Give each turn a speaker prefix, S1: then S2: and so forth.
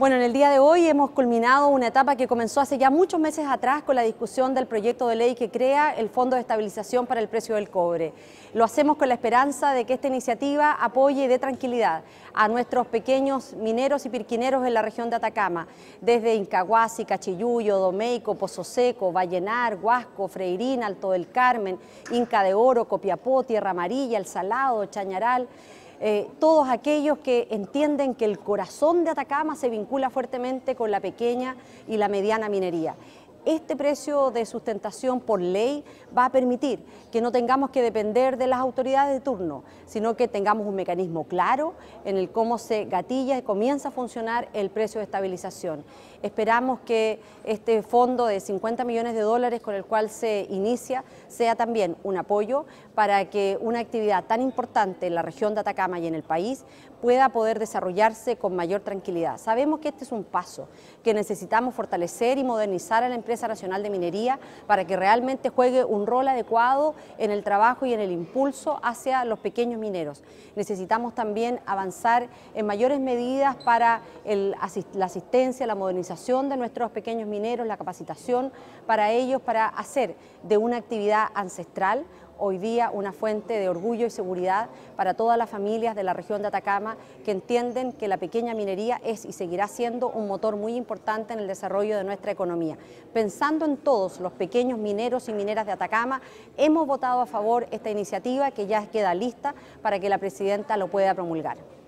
S1: Bueno, en el día de hoy hemos culminado una etapa que comenzó hace ya muchos meses atrás con la discusión del proyecto de ley que crea el Fondo de Estabilización para el Precio del Cobre. Lo hacemos con la esperanza de que esta iniciativa apoye y dé tranquilidad a nuestros pequeños mineros y pirquineros en la región de Atacama, desde Incahuasi, Cachilluyo, Domeico, Pozo Seco, Vallenar, Huasco, Freirín, Alto del Carmen, Inca de Oro, Copiapó, Tierra Amarilla, El Salado, Chañaral. Eh, todos aquellos que entienden que el corazón de Atacama se vincula fuertemente con la pequeña y la mediana minería este precio de sustentación por ley va a permitir que no tengamos que depender de las autoridades de turno, sino que tengamos un mecanismo claro en el cómo se gatilla y comienza a funcionar el precio de estabilización. Esperamos que este fondo de 50 millones de dólares con el cual se inicia sea también un apoyo para que una actividad tan importante en la región de Atacama y en el país pueda poder desarrollarse con mayor tranquilidad. Sabemos que este es un paso, que necesitamos fortalecer y modernizar a la empresa Nacional de Minería para que realmente juegue un rol adecuado en el trabajo y en el impulso hacia los pequeños mineros. Necesitamos también avanzar en mayores medidas para la asistencia, la modernización de nuestros pequeños mineros, la capacitación para ellos, para hacer de una actividad ancestral hoy día una fuente de orgullo y seguridad para todas las familias de la región de Atacama que entienden que la pequeña minería es y seguirá siendo un motor muy importante en el desarrollo de nuestra economía. Pensando en todos los pequeños mineros y mineras de Atacama, hemos votado a favor esta iniciativa que ya queda lista para que la presidenta lo pueda promulgar.